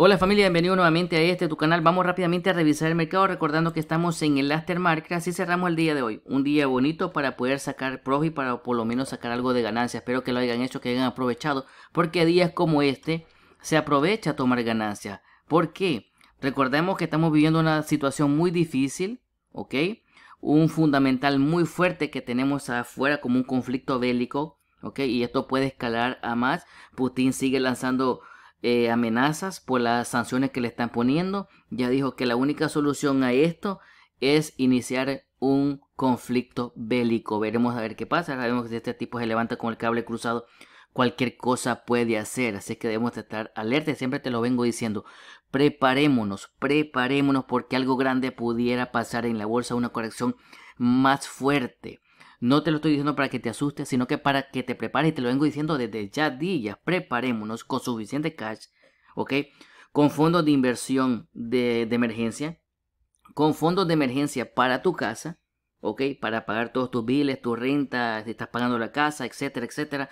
Hola familia, bienvenido nuevamente a este tu canal. Vamos rápidamente a revisar el mercado recordando que estamos en el market así cerramos el día de hoy. Un día bonito para poder sacar profit, para por lo menos sacar algo de ganancia. Espero que lo hayan hecho, que hayan aprovechado, porque días como este se aprovecha a tomar ganancia ¿Por qué? Recordemos que estamos viviendo una situación muy difícil, ¿ok? Un fundamental muy fuerte que tenemos afuera como un conflicto bélico, ¿ok? Y esto puede escalar a más. Putin sigue lanzando eh, amenazas, por las sanciones que le están poniendo. Ya dijo que la única solución a esto es iniciar un conflicto bélico. Veremos a ver qué pasa. Sabemos que si este tipo se levanta con el cable cruzado, cualquier cosa puede hacer. Así que debemos estar alerta. Siempre te lo vengo diciendo. Preparémonos, preparémonos porque algo grande pudiera pasar en la bolsa, una corrección más fuerte. No te lo estoy diciendo para que te asustes, sino que para que te prepares. Y te lo vengo diciendo desde ya días. Preparémonos con suficiente cash, ¿ok? Con fondos de inversión de, de emergencia. Con fondos de emergencia para tu casa, ¿ok? Para pagar todos tus biles, tu renta, si estás pagando la casa, etcétera, etcétera.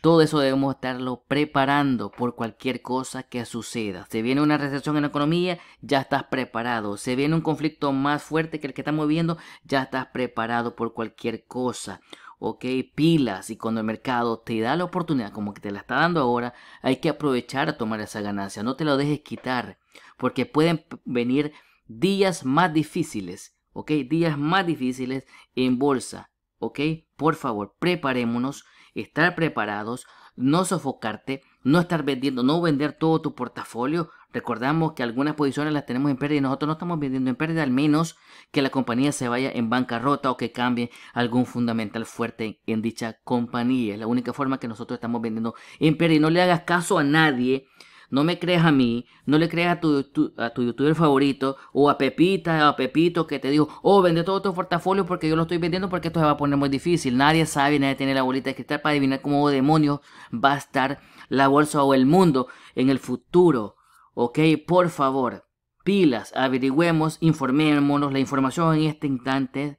Todo eso debemos estarlo preparando por cualquier cosa que suceda. Se viene una recesión en la economía, ya estás preparado. Se viene un conflicto más fuerte que el que estamos viviendo, ya estás preparado por cualquier cosa. Ok, pilas y cuando el mercado te da la oportunidad como que te la está dando ahora, hay que aprovechar a tomar esa ganancia. No te lo dejes quitar porque pueden venir días más difíciles. Ok, días más difíciles en bolsa. Ok, por favor, preparémonos estar preparados, no sofocarte, no estar vendiendo, no vender todo tu portafolio. Recordamos que algunas posiciones las tenemos en pérdida y nosotros no estamos vendiendo en pérdida, al menos que la compañía se vaya en bancarrota o que cambie algún fundamental fuerte en dicha compañía. Es la única forma que nosotros estamos vendiendo en pérdida. Y no le hagas caso a nadie no me creas a mí, no le creas a tu, a tu youtuber favorito o a Pepita o a Pepito que te digo, oh, vende todo tu portafolio porque yo lo estoy vendiendo porque esto se va a poner muy difícil. Nadie sabe, nadie tiene la bolita de cristal para adivinar cómo demonios va a estar la bolsa o el mundo en el futuro. Ok, por favor, pilas, averigüemos, informémonos. La información en este instante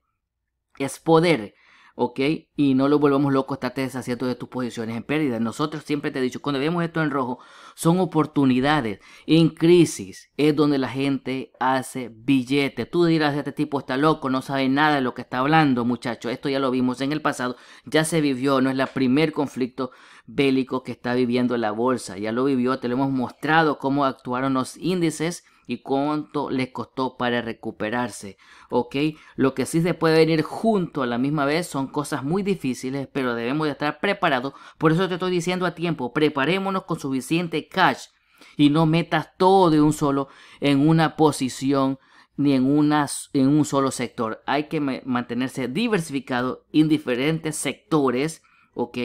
es poder. ¿ok? Y no lo volvamos loco, estarte deshaciendo de tus posiciones en pérdida. Nosotros siempre te he dicho, cuando vemos esto en rojo, son oportunidades. En crisis es donde la gente hace billetes. Tú dirás, este tipo está loco, no sabe nada de lo que está hablando, muchacho Esto ya lo vimos en el pasado, ya se vivió, no es el primer conflicto bélico que está viviendo la bolsa. Ya lo vivió, te lo hemos mostrado cómo actuaron los índices y cuánto les costó para recuperarse. ¿Ok? Lo que sí se puede venir junto a la misma vez son cosas muy difíciles, pero debemos de estar preparados. Por eso te estoy diciendo a tiempo, preparémonos con suficiente cash y no metas todo de un solo en una posición ni en, en un solo sector. Hay que mantenerse diversificado en diferentes sectores, ¿ok?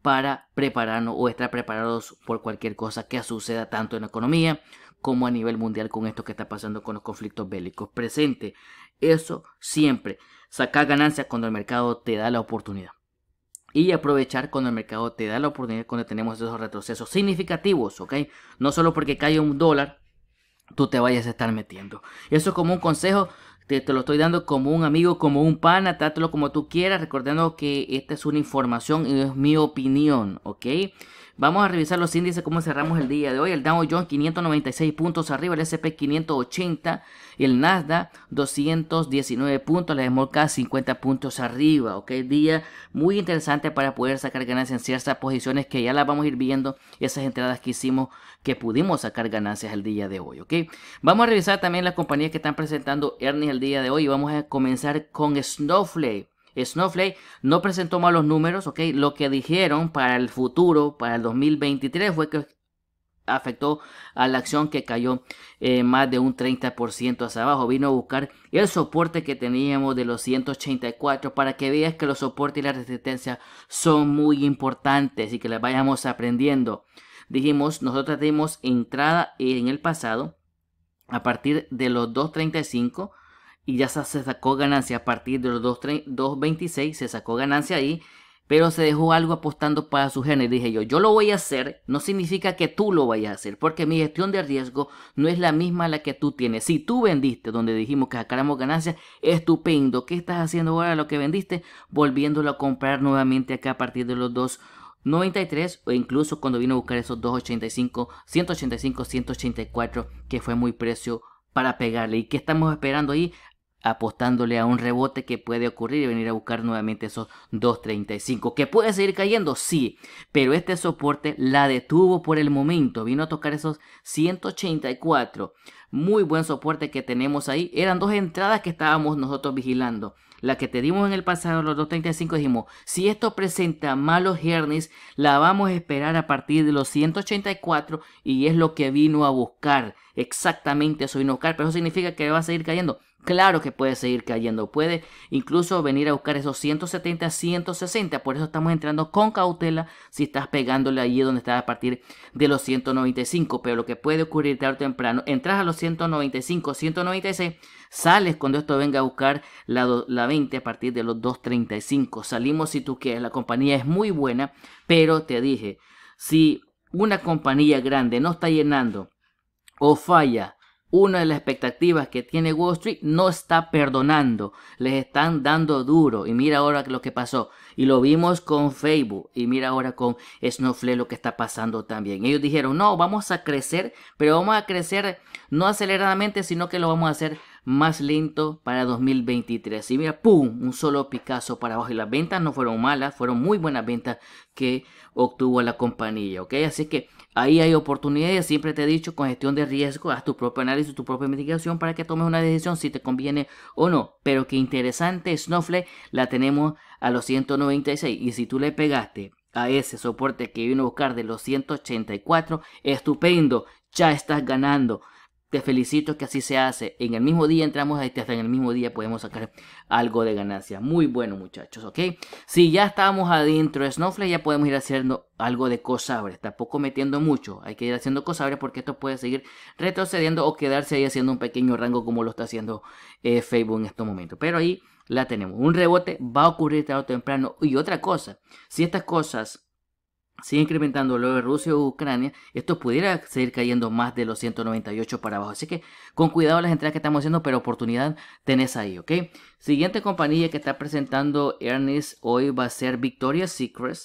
Para prepararnos o estar preparados por cualquier cosa que suceda tanto en la economía como a nivel mundial con esto que está pasando con los conflictos bélicos presente Eso siempre, sacar ganancias cuando el mercado te da la oportunidad. Y aprovechar cuando el mercado te da la oportunidad, cuando tenemos esos retrocesos significativos, ¿ok? No solo porque cae un dólar, tú te vayas a estar metiendo. Eso es como un consejo te, te, lo estoy dando como un amigo, como un pana, Trátelo como tú quieras, recordando que esta es una información y es mi opinión, ¿ok? Vamos a revisar los índices, cómo cerramos el día de hoy. El Dow Jones 596 puntos arriba, el SP 580 y el Nasdaq 219 puntos, la Small 50 puntos arriba. Ok, día muy interesante para poder sacar ganancias en ciertas posiciones que ya las vamos a ir viendo, esas entradas que hicimos que pudimos sacar ganancias el día de hoy. Ok, vamos a revisar también las compañías que están presentando earnings el día de hoy y vamos a comenzar con Snowflake. Snowflake no presentó malos números, ¿ok? Lo que dijeron para el futuro, para el 2023, fue que afectó a la acción que cayó eh, más de un 30% hacia abajo. Vino a buscar el soporte que teníamos de los 184 para que veas que los soportes y la resistencia son muy importantes y que las vayamos aprendiendo. Dijimos, nosotros dimos entrada en el pasado a partir de los 235 y ya se sacó ganancia a partir de los 2.26, se sacó ganancia ahí, pero se dejó algo apostando para su género. Dije yo, yo lo voy a hacer, no significa que tú lo vayas a hacer, porque mi gestión de riesgo no es la misma a la que tú tienes. Si tú vendiste donde dijimos que sacáramos ganancia. estupendo. ¿Qué estás haciendo ahora lo que vendiste? Volviéndolo a comprar nuevamente acá a partir de los 2.93. o incluso cuando vino a buscar esos 285, 185, 184 que fue muy precio para pegarle. ¿Y qué estamos esperando ahí? apostándole a un rebote que puede ocurrir y venir a buscar nuevamente esos 2.35. ¿Que puede seguir cayendo? Sí, pero este soporte la detuvo por el momento. Vino a tocar esos 184. Muy buen soporte que tenemos ahí. Eran dos entradas que estábamos nosotros vigilando. La que te dimos en el pasado, los 2.35, dijimos, si esto presenta malos hiernies, la vamos a esperar a partir de los 184 y es lo que vino a buscar. Exactamente eso vino a pero eso significa que va a seguir cayendo. Claro que puede seguir cayendo, puede incluso venir a buscar esos 170, 160, por eso estamos entrando con cautela si estás pegándole allí donde estás a partir de los 195, pero lo que puede ocurrir tarde o temprano, entras a los 195, 196, sales cuando esto venga a buscar la, la 20 a partir de los 235, salimos si tú quieres, la compañía es muy buena, pero te dije, si una compañía grande no está llenando o falla, una de las expectativas que tiene Wall Street no está perdonando, les están dando duro y mira ahora lo que pasó y lo vimos con Facebook y mira ahora con Snowflake lo que está pasando también. Ellos dijeron, no, vamos a crecer, pero vamos a crecer no aceleradamente, sino que lo vamos a hacer más lento para 2023. Y mira, ¡pum! Un solo Picasso para abajo. Y las ventas no fueron malas, fueron muy buenas ventas que obtuvo la compañía, ¿ok? Así que ahí hay oportunidades. Siempre te he dicho, con gestión de riesgo, haz tu propio análisis, tu propia investigación para que tomes una decisión si te conviene o no. Pero qué interesante, Snowflake la tenemos a los 196. Y si tú le pegaste a ese soporte que vino a buscar de los 184, estupendo, ya estás ganando. Te felicito que así se hace. En el mismo día entramos a este, hasta en el mismo día podemos sacar algo de ganancia. Muy bueno, muchachos, ¿ok? Si ya estamos adentro de Snowflake, ya podemos ir haciendo algo de Cosabres. Tampoco metiendo mucho. Hay que ir haciendo abre porque esto puede seguir retrocediendo o quedarse ahí haciendo un pequeño rango como lo está haciendo eh, Facebook en estos momentos. Pero ahí la tenemos. Un rebote va a ocurrir tarde o temprano. Y otra cosa, si estas cosas sigue incrementando lo de Rusia o Ucrania, esto pudiera seguir cayendo más de los 198 para abajo. Así que con cuidado las entradas que estamos haciendo, pero oportunidad tenés ahí, ¿ok? Siguiente compañía que está presentando earnings hoy va a ser Victoria's Secret.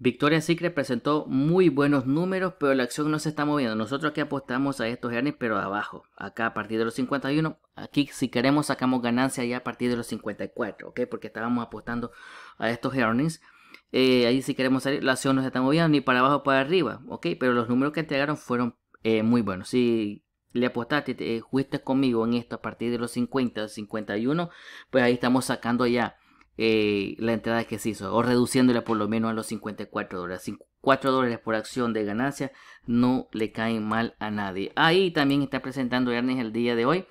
Victoria Secret presentó muy buenos números, pero la acción no se está moviendo. Nosotros aquí apostamos a estos earnings, pero abajo. Acá a partir de los 51, aquí si queremos sacamos ganancia ya a partir de los 54, ¿ok? Porque estábamos apostando a estos earnings. Eh, ahí si queremos salir, la acción no se está moviendo ni para abajo para arriba, ¿ok? Pero los números que entregaron fueron eh, muy buenos. Si le apostaste, te, eh, conmigo en esto a partir de los 50, 51, pues ahí estamos sacando ya la entrada que se hizo, o reduciéndola por lo menos a los 54 dólares. 4 dólares por acción de ganancia no le caen mal a nadie. Ahí también está presentando Ernest el día de hoy.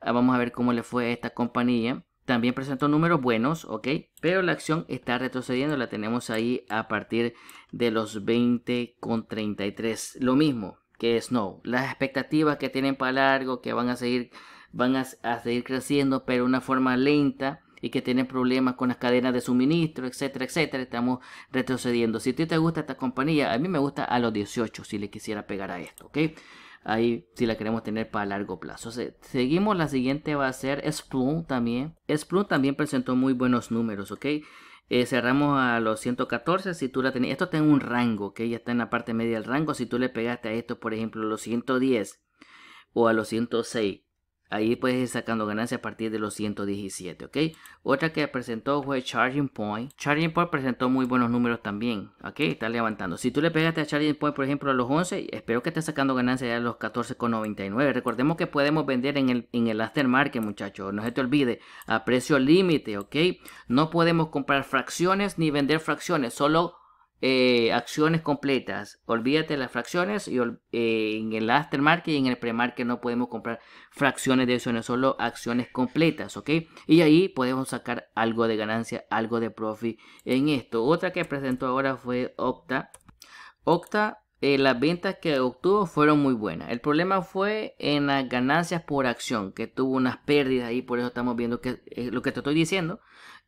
Ah, vamos a ver cómo le fue a esta compañía. También presentó números buenos, ¿ok? Pero la acción está retrocediendo, la tenemos ahí a partir de los 20 con 33 Lo mismo que Snow. Las expectativas que tienen para largo, que van a seguir, van a, seguir creciendo, pero de una forma lenta y que tienen problemas con las cadenas de suministro, etcétera, etcétera. Estamos retrocediendo. Si a ti te gusta esta compañía, a mí me gusta a los 18 si le quisiera pegar a esto, ¿ok? ahí si la queremos tener para largo plazo. seguimos, la siguiente va a ser Splunk también. Splunk también presentó muy buenos números, ¿ok? Eh, cerramos a los 114. Si tú la tenías, esto está en un rango, que ya está en la parte media del rango. Si tú le pegaste a esto, por ejemplo, a los 110 o a los 106, Ahí puedes ir sacando ganancias a partir de los 117, ¿ok? Otra que presentó fue Charging Point. Charging Point presentó muy buenos números también, ¿ok? Está levantando. Si tú le pegaste a Charging Point, por ejemplo, a los 11, espero que estés sacando ganancias ya a los 14,99. Recordemos que podemos vender en el, en el aftermarket, muchachos. No se te olvide, a precio límite, ¿ok? No podemos comprar fracciones ni vender fracciones, solo eh, acciones completas. Olvídate de las fracciones y eh, en el aftermarket y en el premarket no podemos comprar fracciones de acciones, solo acciones completas, ¿ok? Y ahí podemos sacar algo de ganancia, algo de profit en esto. Otra que presentó ahora fue Octa. Octa, eh, las ventas que obtuvo fueron muy buenas. El problema fue en las ganancias por acción, que tuvo unas pérdidas ahí, por eso estamos viendo que lo que te estoy diciendo.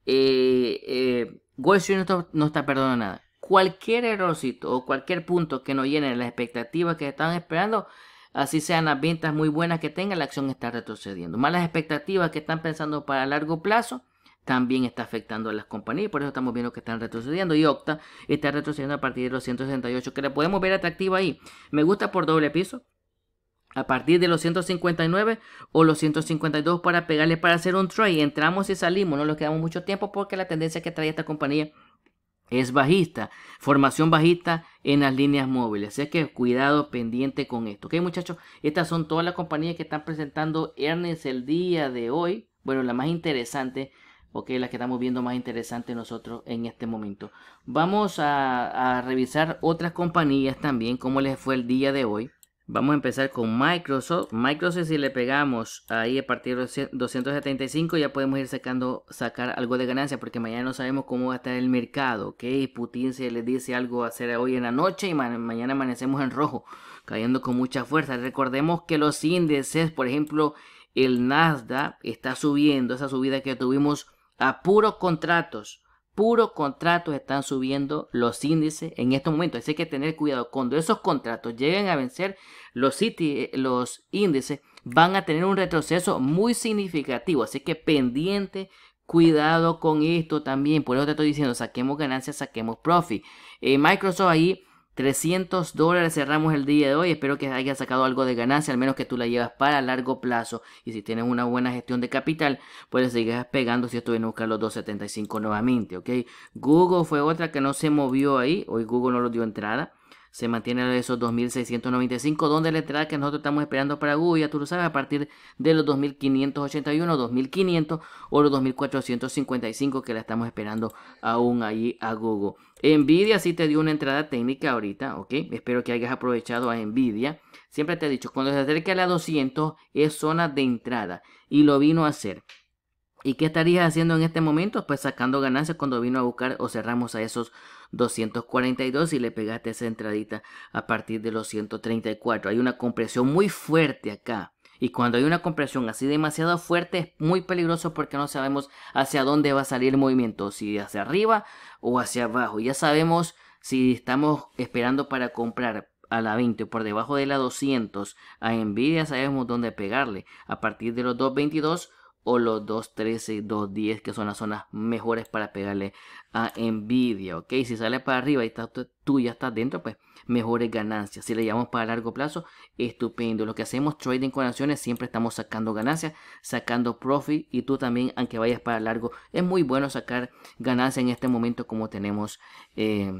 Eh, no está, no está perdonando nada cualquier errorcito o cualquier punto que no llene las expectativas que están esperando, así sean las ventas muy buenas que tengan, la acción está retrocediendo. Malas expectativas que están pensando para largo plazo también está afectando a las compañías, por eso estamos viendo que están retrocediendo y Octa está retrocediendo a partir de los 168, que le podemos ver atractiva ahí. Me gusta por doble piso. A partir de los 159 o los 152 para pegarle para hacer un trade. Entramos y salimos, no nos quedamos mucho tiempo porque la tendencia que trae esta compañía es bajista, formación bajista en las líneas móviles. Así que cuidado pendiente con esto. Ok, muchachos, estas son todas las compañías que están presentando Ernest el día de hoy. Bueno, la más interesante, ok, la que estamos viendo más interesante nosotros en este momento. Vamos a, revisar otras compañías también, cómo les fue el día de hoy. Vamos a empezar con Microsoft. Microsoft, si le pegamos ahí a partir de 275, ya podemos ir sacando, sacar algo de ganancia, porque mañana no sabemos cómo va a estar el mercado, ¿ok? Putin se le dice algo a hacer hoy en la noche y mañana amanecemos en rojo, cayendo con mucha fuerza. Recordemos que los índices, por ejemplo, el Nasdaq está subiendo, esa subida que tuvimos a puros contratos puro contratos están subiendo los índices en estos momentos. Así que que tener cuidado. Cuando esos contratos lleguen a vencer, los, eh, los índices van a tener un retroceso muy significativo. Así que pendiente, cuidado con esto también. Por eso te estoy diciendo, saquemos ganancias, saquemos profit. Eh, Microsoft ahí 300 dólares cerramos el día de hoy. Espero que hayas sacado algo de ganancia, al menos que tú la llevas para largo plazo. Y si tienes una buena gestión de capital, Puedes seguir pegando si estoy en buscar los 275 nuevamente, ¿ok? Google fue otra que no se movió ahí. Hoy Google no lo dio entrada se mantiene a esos 2.695, donde la entrada que nosotros estamos esperando para ya tú lo sabes, a partir de los 2.581, 2.500 o los 2.455 que la estamos esperando aún ahí a Google. Nvidia sí te dio una entrada técnica ahorita, ¿ok? Espero que hayas aprovechado a Nvidia. Siempre te he dicho, cuando se acerque a la 200 es zona de entrada y lo vino a hacer. ¿Y qué estarías haciendo en este momento? Pues sacando ganancias cuando vino a buscar o cerramos a esos 242 y le pegaste esa entradita a partir de los 134. Hay una compresión muy fuerte acá. Y cuando hay una compresión así demasiado fuerte es muy peligroso porque no sabemos hacia dónde va a salir el movimiento, si hacia arriba o hacia abajo. Ya sabemos si estamos esperando para comprar a la 20 por debajo de la 200 a Nvidia sabemos dónde pegarle. A partir de los 222 o los 213, 210, que son las zonas mejores para pegarle a Nvidia, ¿ok? Si sale para arriba y está, tú ya estás dentro, pues mejores ganancias. Si le llevamos para largo plazo, estupendo. Lo que hacemos trading con acciones, siempre estamos sacando ganancias, sacando profit y tú también, aunque vayas para largo, es muy bueno sacar ganancias en este momento como tenemos. Eh,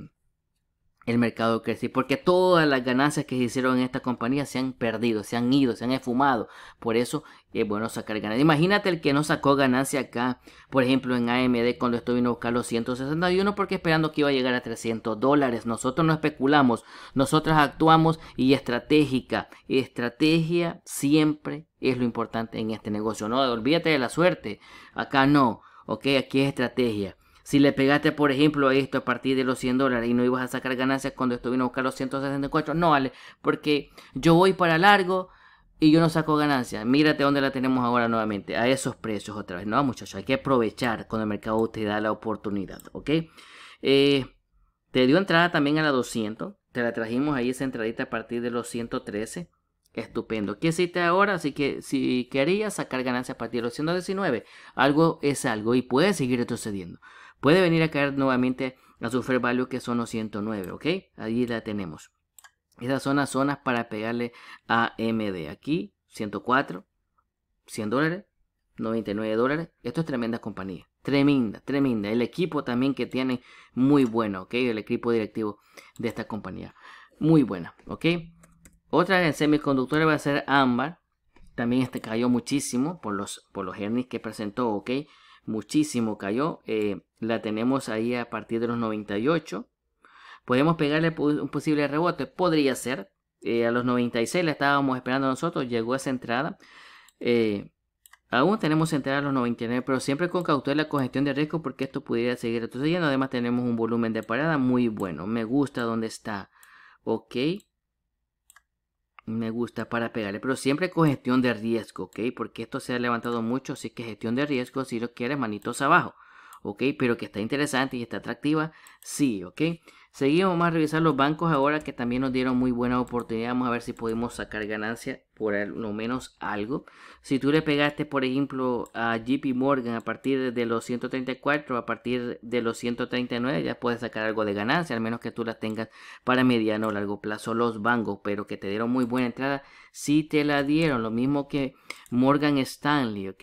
el mercado crece, porque todas las ganancias que se hicieron en esta compañía se han perdido, se han ido, se han esfumado. Por eso es bueno sacar ganancias. Imagínate el que no sacó ganancia acá, por ejemplo, en AMD cuando esto vino a buscar los 161 porque esperando que iba a llegar a 300 dólares. Nosotros no especulamos, nosotras actuamos y estratégica. Estrategia siempre es lo importante en este negocio. No, olvídate de la suerte. Acá no, ok, aquí es estrategia. Si le pegaste, por ejemplo, a esto a partir de los 100 dólares y no ibas a sacar ganancias cuando estuvieron a buscar los 164, no vale, porque yo voy para largo y yo no saco ganancias. Mírate dónde la tenemos ahora nuevamente, a esos precios otra vez, ¿no, muchachos? Hay que aprovechar cuando el mercado te da la oportunidad, ¿ok? Eh, te dio entrada también a la 200, te la trajimos ahí esa entradita a partir de los 113. Estupendo. ¿Qué hiciste ahora? Así que si querías sacar ganancias a partir de los 119, algo es algo y puede seguir sucediendo puede venir a caer nuevamente a su fair value que son los 109, ¿ok? Ahí la tenemos. Esas son las zonas para pegarle a MD. Aquí, 104, 100 dólares, 99 dólares. Esto es tremenda compañía. Tremenda, tremenda. El equipo también que tiene, muy bueno, ¿ok? El equipo directivo de esta compañía. Muy buena, ¿ok? Otra en semiconductores va a ser AMBAR. También este cayó muchísimo por los, por los earnings que presentó, ¿ok? Muchísimo cayó. Eh, la tenemos ahí a partir de los 98. Podemos pegarle un posible rebote, podría ser. Eh, a los 96 la estábamos esperando nosotros, llegó esa entrada. Eh, aún tenemos entrada a los 99, pero siempre con cautela, con gestión de riesgo, porque esto pudiera seguir retrocediendo. Además tenemos un volumen de parada muy bueno. Me gusta donde está. Ok. Me gusta para pegarle, pero siempre con gestión de riesgo, ¿ok? Porque esto se ha levantado mucho, así que gestión de riesgo si lo quieres manitos abajo. ¿ok? Pero que está interesante y está atractiva, sí, ¿ok? Seguimos, vamos a revisar los bancos ahora que también nos dieron muy buena oportunidad. Vamos a ver si podemos sacar ganancia por lo menos algo. Si tú le pegaste, por ejemplo, a JP Morgan a partir de los 134, a partir de los 139, ya puedes sacar algo de ganancia, al menos que tú las tengas para mediano o largo plazo los bancos, pero que te dieron muy buena entrada, si sí te la dieron, lo mismo que Morgan Stanley, ¿ok?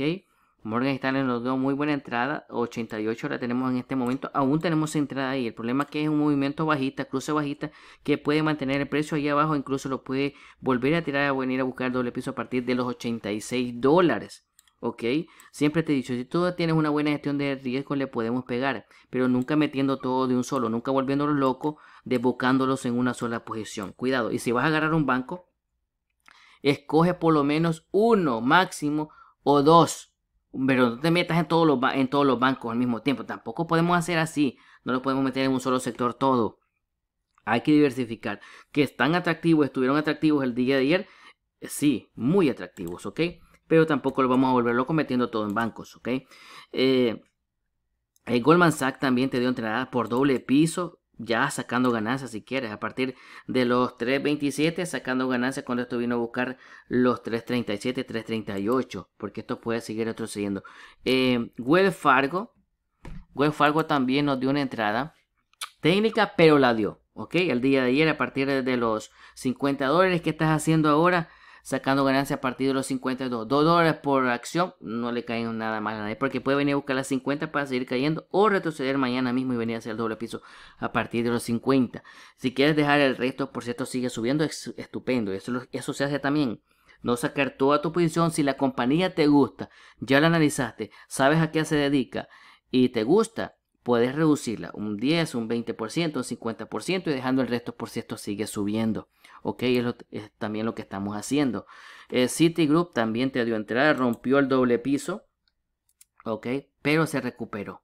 Morgan Stanley nos dio muy buena entrada, 88 la tenemos en este momento, aún tenemos entrada ahí. El problema es que es un movimiento bajista, cruce bajista, que puede mantener el precio ahí abajo, incluso lo puede volver a tirar a venir a buscar doble piso a partir de los 86 dólares. ¿ok? Siempre te he dicho, si tú tienes una buena gestión de riesgo, le podemos pegar, pero nunca metiendo todo de un solo, nunca volviéndolos locos, desbocándolos en una sola posición. Cuidado, y si vas a agarrar un banco, escoge por lo menos uno máximo o dos pero no te metas en todos, los, en todos los bancos al mismo tiempo. Tampoco podemos hacer así. No lo podemos meter en un solo sector todo. Hay que diversificar. Que están atractivos, estuvieron atractivos el día de ayer. Eh, sí, muy atractivos, ¿ok? Pero tampoco lo vamos a volverlo cometiendo todo en bancos, ¿ok? Eh, el Goldman Sachs también te dio entrada por doble piso ya sacando ganancias si quieres. A partir de los 3.27 sacando ganancias cuando esto vino a buscar los 3.37, 3.38. Porque esto puede seguir retrocediendo. Eh, Fargo. Wells Fargo también nos dio una entrada técnica, pero la dio. ¿Ok? El día de ayer a partir de los 50 dólares que estás haciendo ahora sacando ganancia a partir de los 52 2 dólares por acción. No le caen nada más a nadie porque puede venir a buscar las 50 para seguir cayendo o retroceder mañana mismo y venir a hacer el doble piso a partir de los 50. Si quieres dejar el resto, por cierto, sigue subiendo, es estupendo. Eso, eso se hace también. No sacar toda tu posición si la compañía te gusta, ya la analizaste, sabes a qué se dedica y te gusta puedes reducirla un 10, un 20%, un 50% y dejando el resto por si esto sigue subiendo. Ok, es, también lo que estamos haciendo. Eh, Citigroup también te dio entrada, rompió el doble piso, ok, pero se recuperó.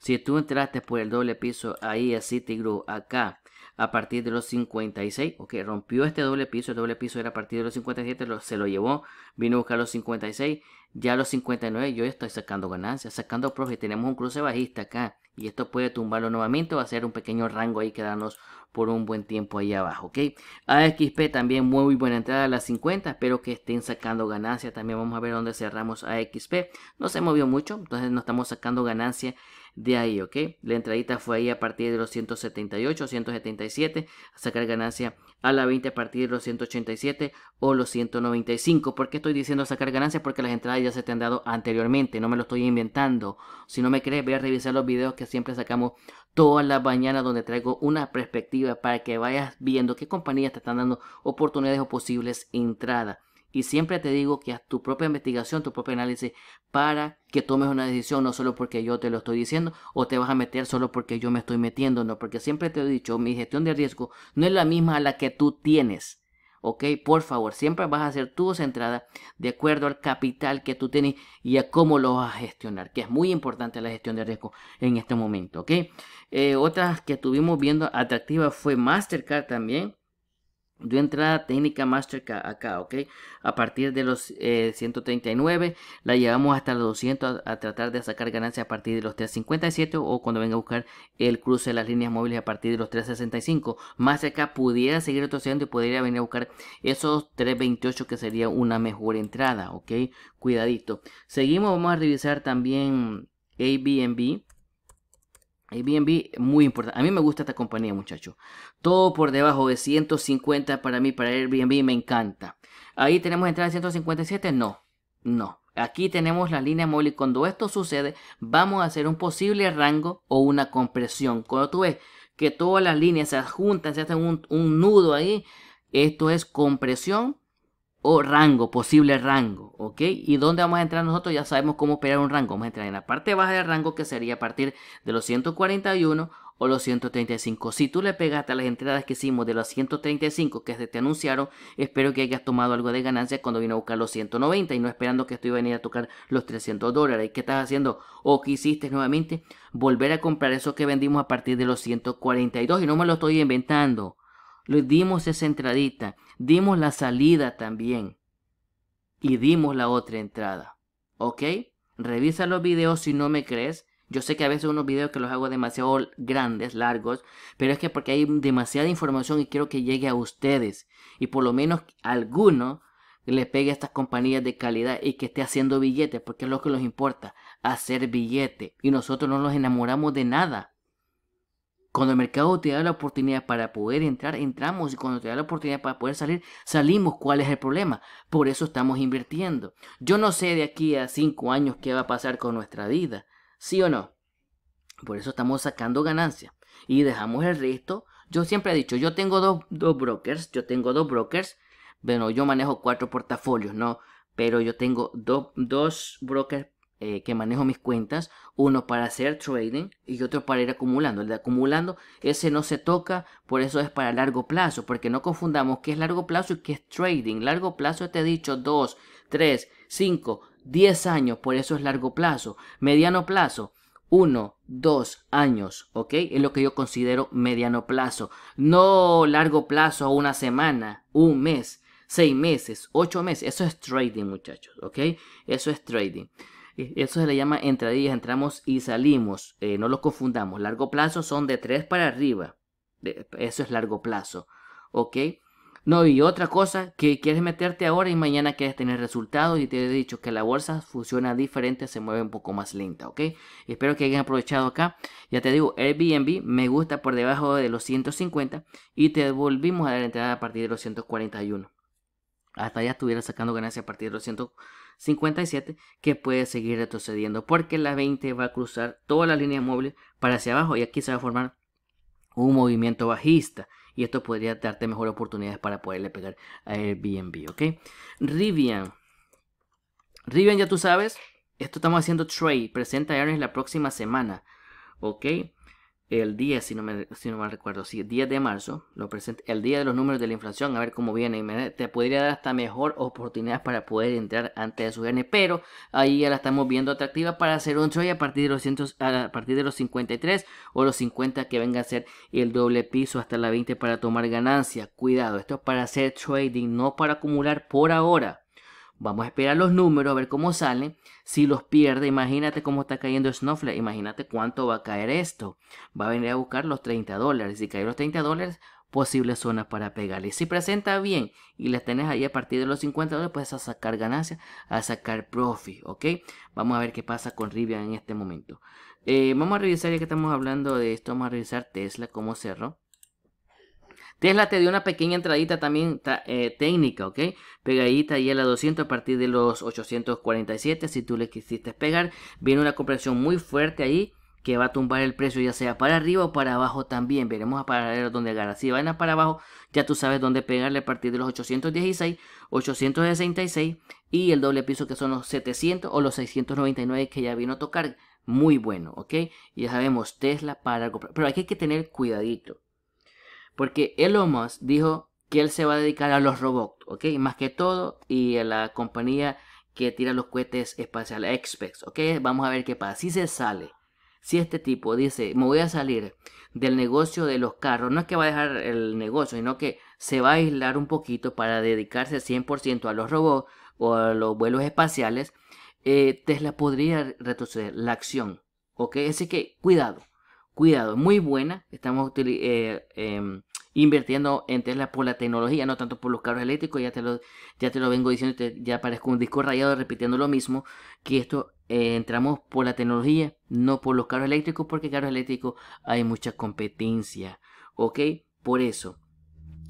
Si tú entraste por el doble piso ahí a Citigroup acá, a partir de los 56, ok, rompió este doble piso, el doble piso era a partir de los 57, lo, se lo llevó, vino a buscar los 56, ya los 59 yo estoy sacando ganancias, sacando y tenemos un cruce bajista acá, y esto puede tumbarlo nuevamente va a hacer un pequeño rango ahí quedarnos por un buen tiempo ahí abajo, ¿ok? AXP también muy buena entrada a las 50, espero que estén sacando ganancia, también vamos a ver dónde cerramos AXP, no se movió mucho, entonces no estamos sacando ganancia de ahí, ¿ok? La entradita fue ahí a partir de los 178, 177, a sacar ganancia a la 20 a partir de los 187 o los 195. ¿Por qué estoy diciendo sacar ganancia? Porque las entradas ya se te han dado anteriormente, no me lo estoy inventando. Si no me crees, voy a revisar los videos que siempre sacamos todas las mañanas donde traigo una perspectiva para que vayas viendo qué compañías te están dando oportunidades o posibles entradas. Y siempre te digo que haz tu propia investigación, tu propio análisis para que tomes una decisión, no solo porque yo te lo estoy diciendo, o te vas a meter solo porque yo me estoy metiendo, no, porque siempre te he dicho, mi gestión de riesgo no es la misma a la que tú tienes. ¿ok? Por favor, siempre vas a hacer tu entradas de acuerdo al capital que tú tienes y a cómo lo vas a gestionar, que es muy importante la gestión de riesgo en este momento, ¿ok? Eh, otras que estuvimos viendo atractiva fue Mastercard también de entrada técnica master acá, ¿ok? A partir de los 139 eh, la llevamos hasta los 200 a, tratar de sacar ganancia a partir de los 357 o cuando venga a buscar el cruce de las líneas móviles a partir de los 365. más acá pudiera seguir retrocediendo y podría venir a buscar esos 328 que sería una mejor entrada, ¿ok? Cuidadito. Seguimos, vamos a revisar también Airbnb. Airbnb, muy importante. A mí me gusta esta compañía, muchachos. Todo por debajo de 150 para mí, para Airbnb, me encanta. Ahí tenemos entrada de 157, no, no. Aquí tenemos la línea móvil y cuando esto sucede vamos a hacer un posible rango o una compresión. Cuando tú ves que todas las líneas se juntan, se hacen un, un nudo ahí, esto es compresión o rango, posible rango, ¿ok? ¿Y dónde vamos a entrar nosotros? Ya sabemos cómo operar un rango. Vamos a entrar en la parte baja del rango que sería a partir de los 141 o los 135. Si tú le pegaste a las entradas que hicimos de los 135 que se te anunciaron, espero que hayas tomado algo de ganancia cuando vino a buscar los 190 y no esperando que estoy iba a venir a tocar los 300 dólares. ¿Qué estás haciendo? ¿O qué hiciste nuevamente? Volver a comprar eso que vendimos a partir de los 142 y no me lo estoy inventando. Le dimos esa entradita, dimos la salida también y dimos la otra entrada. ¿Ok? Revisa los videos si no me crees yo sé que a veces unos videos que los hago demasiado grandes, largos, pero es que porque hay demasiada información y quiero que llegue a ustedes. Y por lo menos alguno le pegue a estas compañías de calidad y que esté haciendo billetes, porque es lo que nos importa, hacer billete. Y nosotros no nos enamoramos de nada. Cuando el mercado te da la oportunidad para poder entrar, entramos. Y cuando te da la oportunidad para poder salir, salimos. ¿Cuál es el problema? Por eso estamos invirtiendo. Yo no sé de aquí a cinco años qué va a pasar con nuestra vida. ¿Sí o no? Por eso estamos sacando ganancias. Y dejamos el resto. Yo siempre he dicho, yo tengo dos, brokers, yo tengo dos brokers. Bueno, yo manejo cuatro portafolios, ¿no? Pero yo tengo dos brokers eh, que manejo mis cuentas, uno para hacer trading y otro para ir acumulando. El de acumulando, ese no se toca, por eso es para largo plazo, porque no confundamos qué es largo plazo y qué es trading. Largo plazo te he dicho dos, tres, cinco... 10 años, por eso es largo plazo. Mediano plazo, 1, 2 años, ¿ok? Es lo que yo considero mediano plazo. No largo plazo, una semana, un mes, 6 meses, 8 meses. Eso es trading, muchachos, ¿ok? Eso es trading. E, eso se le llama entradillas, entramos y salimos. Eh, no los confundamos. Largo plazo son de 3 para arriba. Eso es largo plazo, ¿ok? No, y otra cosa, que quieres meterte ahora y mañana quieres tener resultados y te he dicho que la bolsa funciona diferente, se mueve un poco más lenta, ¿ok? Espero que hayan aprovechado acá. Ya te digo, Airbnb me gusta por debajo de los 150 y te volvimos a dar entrada a partir de los 141. Hasta ya estuviera sacando ganancias a partir de los 157 que puede seguir retrocediendo porque la 20 va a cruzar toda la línea móvil para hacia abajo y aquí se va a formar un movimiento bajista y esto podría darte mejores oportunidades para poderle pegar a Airbnb, ¿ok? Rivian. Rivian ya tú sabes, esto estamos haciendo trade, presenta en la próxima semana, ¿ok? el 10, si no, me, si no mal recuerdo, sí, 10 de marzo, lo presente el día de los números de la inflación, a ver cómo viene. te podría dar hasta mejor oportunidad para poder entrar antes de su N, pero ahí ya la estamos viendo atractiva para hacer un trade a partir de los, a partir de los 53 o los 50 que venga a ser el doble piso hasta la 20 para tomar ganancia. Cuidado, esto es para hacer trading, no para acumular por ahora. Vamos a esperar los números a ver cómo salen. Si los pierde, imagínate cómo está cayendo Snowflake. Imagínate cuánto va a caer esto. Va a venir a buscar los 30 dólares. Si cae los 30 dólares, posibles zonas para pegarle. Si presenta bien y las tenés ahí a partir de los 50 dólares, puedes a sacar ganancias, a sacar profit, ¿ok? Vamos a ver qué pasa con Rivian en este momento. Eh, vamos a revisar, ya que estamos hablando de esto, vamos a revisar Tesla, cómo cerró. Tesla te dio una pequeña entradita también eh, técnica, ¿ok? Pegadita ahí a la 200 a partir de los 847, si tú le quisiste pegar, viene una compresión muy fuerte ahí que va a tumbar el precio ya sea para arriba o para abajo también. Veremos a parar donde agarra. Si van a para abajo, ya tú sabes dónde pegarle a partir de los 816, 866 y el doble piso que son los 700 o los 699 que ya vino a tocar. Muy bueno, ¿ok? ya sabemos, Tesla para comprar. Pero aquí hay que tener cuidadito. Porque Elon Musk dijo que él se va a dedicar a los robots, ¿ok? Más que todo, y a la compañía que tira los cohetes espaciales, Xpex, ¿ok? Vamos a ver qué pasa. Si se sale, si este tipo dice, me voy a salir del negocio de los carros, no es que va a dejar el negocio, sino que se va a aislar un poquito para dedicarse 100% a los robots o a los vuelos espaciales, eh, Tesla podría retroceder la acción, ¿ok? Así que cuidado, cuidado, muy buena, estamos eh, em, invirtiendo en Tesla por la tecnología, no tanto por los carros eléctricos, ya te lo, ya te lo vengo diciendo, ya parezco un disco rayado repitiendo lo mismo, que esto eh, entramos por la tecnología, no por los carros eléctricos, porque carros eléctricos hay mucha competencia, ¿ok? Por eso.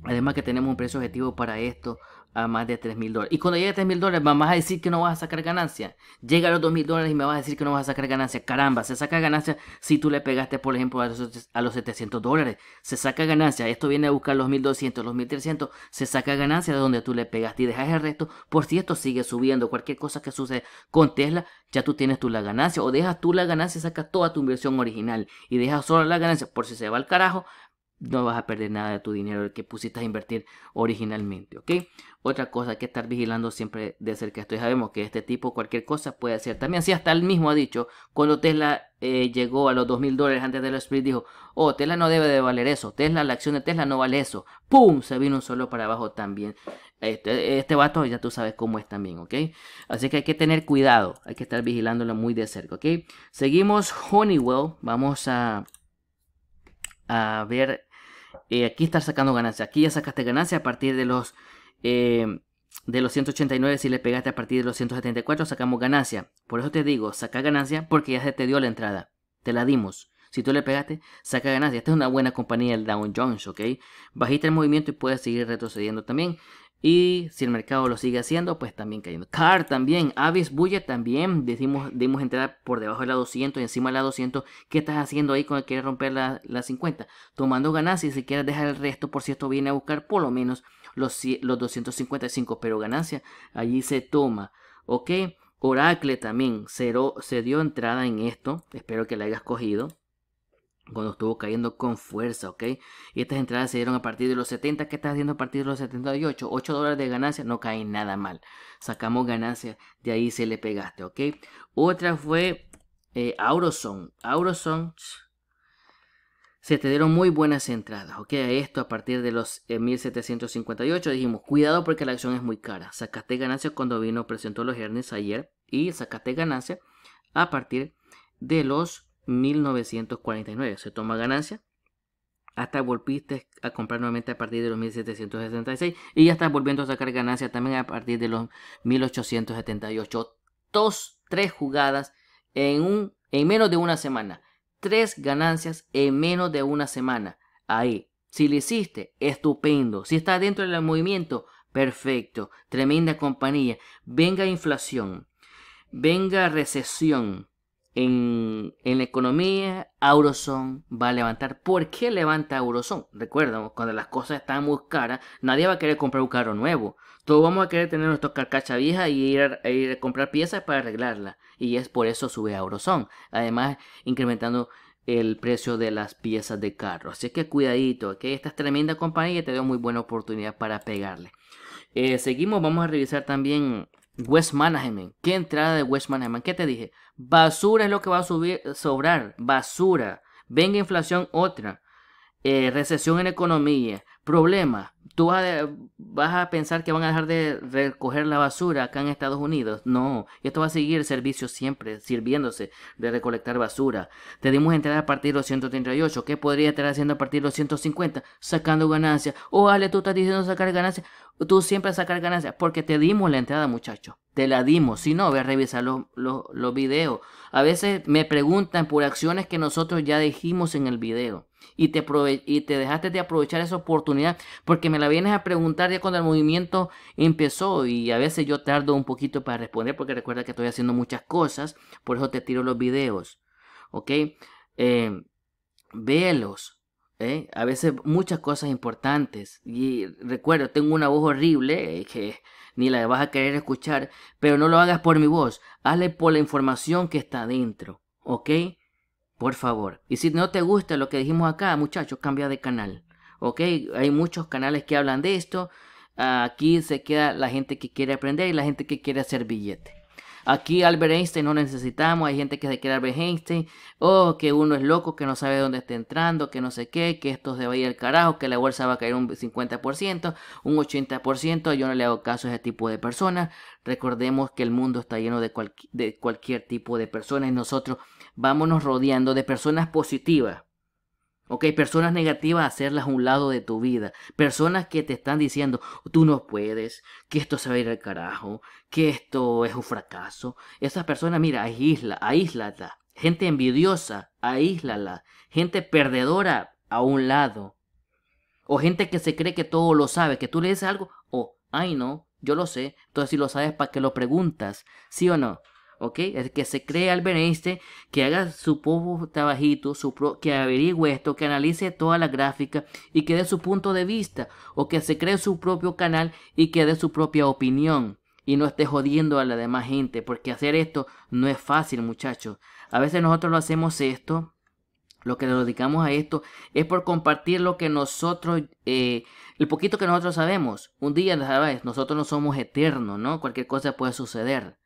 Además que tenemos un precio objetivo para esto a más de 3000 mil dólares. Y cuando llegue a 3000 mil dólares, me vas a decir que no vas a sacar ganancia. Llega a los 2000 mil dólares y me vas a decir que no vas a sacar ganancia. Caramba, se saca ganancia si tú le pegaste, por ejemplo, a los, a los 700 dólares. Se saca ganancia. Esto viene a buscar los 1200, los 1300. Se saca ganancia de donde tú le pegaste y dejas el resto. Por si esto sigue subiendo, cualquier cosa que sucede con Tesla, ya tú tienes tú la ganancia. O dejas tú la ganancia y sacas toda tu inversión original. Y dejas solo la ganancia. Por si se va al carajo, no vas a perder nada de tu dinero que pusiste a invertir originalmente, ¿ok? Otra cosa que estar vigilando siempre de cerca esto. sabemos que este tipo cualquier cosa puede hacer. También si hasta el mismo ha dicho, cuando Tesla eh, llegó a los 2.000 dólares antes del split, dijo, oh, Tesla no debe de valer eso. Tesla, la acción de Tesla no vale eso. ¡Pum! Se vino un solo para abajo también. Este, este vato ya tú sabes cómo es también, ¿ok? Así que hay que tener cuidado. Hay que estar vigilándolo muy de cerca, ¿ok? Seguimos Honeywell. Vamos a, a ver eh, aquí estás sacando ganancia. Aquí ya sacaste ganancia a partir de los, eh, de los 189. Si le pegaste a partir de los 174, sacamos ganancia. Por eso te digo, saca ganancia porque ya se te dio la entrada. Te la dimos. Si tú le pegaste, saca ganancia. Esta es una buena compañía, el Dow Jones, ¿ok? Bajiste el movimiento y puedes seguir retrocediendo también. Y si el mercado lo sigue haciendo, pues también cayendo. CAR también, Avis bulle también. Decimos, dimos entrada por debajo de la 200 y encima de la 200. ¿Qué estás haciendo ahí cuando quieres romper la, la 50? Tomando ganancias y si quieres dejar el resto, por cierto, viene a buscar por lo menos los, los 255. Pero ganancia, allí se toma. ¿Ok? Oracle también cero, se dio entrada en esto. Espero que la hayas cogido cuando estuvo cayendo con fuerza, ¿ok? Y estas entradas se dieron a partir de los 70, ¿qué estás haciendo a partir de los 78? 8 dólares de ganancia, no cae nada mal. Sacamos ganancia, de ahí se le pegaste, ¿ok? Otra fue eh, Auroson. Auroson se te dieron muy buenas entradas, ¿ok? esto a partir de los 1758 eh, dijimos, cuidado porque la acción es muy cara. Sacaste ganancia cuando vino, presentó los earnings ayer y sacaste ganancia a partir de los 1949. Se toma ganancia. Hasta volviste a comprar nuevamente a partir de los 1766 y ya estás volviendo a sacar ganancia también a partir de los 1878. Dos, tres jugadas en, un, en menos de una semana. Tres ganancias en menos de una semana. Ahí. Si lo hiciste, estupendo. Si está dentro del movimiento, perfecto. Tremenda compañía. Venga inflación. Venga recesión en, la economía, Auroson va a levantar. ¿Por qué levanta Auroson? Recuerda, cuando las cosas están muy caras, nadie va a querer comprar un carro nuevo. Todos vamos a querer tener nuestra carcacha vieja y ir a, e ir a comprar piezas para arreglarla. Y es por eso sube Auroson. Además, incrementando el precio de las piezas de carro. Así que cuidadito, que esta es tremenda compañía y te da muy buena oportunidad para pegarle. Eh, seguimos, vamos a revisar también West Management. ¿Qué entrada de West Management? ¿Qué te dije? Basura es lo que va a sobrar. Basura. Venga inflación otra. Eh, recesión en economía. Problemas tú vas a, pensar que van a dejar de recoger la basura acá en Estados Unidos. No, esto va a seguir el servicio siempre, sirviéndose de recolectar basura. Te dimos entrada a partir de los 138. ¿Qué podría estar haciendo a partir de los 150? Sacando ganancias. O oh, Ale, tú estás diciendo sacar ganancias. Tú siempre sacar ganancias. Porque te dimos la entrada, muchachos. Te la dimos. Si no, ve a revisar los, los videos. A veces me preguntan por acciones que nosotros ya dijimos en el video y te, y te dejaste de aprovechar esa oportunidad porque me la vienes a preguntar ya cuando el movimiento empezó y a veces yo tardo un poquito para responder porque recuerda que estoy haciendo muchas cosas, por eso te tiro los videos, ¿ok? Eh, ¿eh? a veces muchas cosas importantes y recuerdo, tengo una voz horrible eh, que ni la vas a querer escuchar, pero no lo hagas por mi voz, hazle por la información que está adentro, ¿ok? Por favor. Y si no te gusta lo que dijimos acá, muchachos, cambia de canal. ¿Ok? Hay muchos canales que hablan de esto. Aquí se queda la gente que quiere aprender y la gente que quiere hacer billete. Aquí Albert Einstein no necesitamos, hay gente que se quiere Albert Einstein, o oh, que uno es loco, que no sabe dónde está entrando, que no sé qué, que esto se va a ir al carajo, que la bolsa va a caer un 50%, un 80%, yo no le hago caso a ese tipo de personas. Recordemos que el mundo está lleno de, de cualquier tipo de personas y nosotros vámonos rodeando de personas positivas. Ok, personas negativas, hacerlas a un lado de tu vida. Personas que te están diciendo, tú no puedes, que esto se va a ir al carajo, que esto es un fracaso. Esas personas, mira, aísla, Aíslala, Gente envidiosa, aíslala. Gente perdedora, a un lado. O gente que se cree que todo lo sabe, que tú le dices algo, o, ay no, yo lo sé, entonces si lo sabes, ¿para qué lo preguntas? ¿Sí o no? ¿ok? Es que se cree al Einstein, que haga su poco trabajito, su que averigüe esto, que analice toda la gráfica y que dé su punto de vista, o que se cree su propio canal y que dé su propia opinión y no esté jodiendo a la demás gente, porque hacer esto no es fácil, muchachos. A veces nosotros lo hacemos esto, lo que dedicamos a esto, es por compartir lo que nosotros, eh, el poquito que nosotros sabemos. Un día, vez, Nosotros no somos eternos, ¿no? Cualquier cosa puede suceder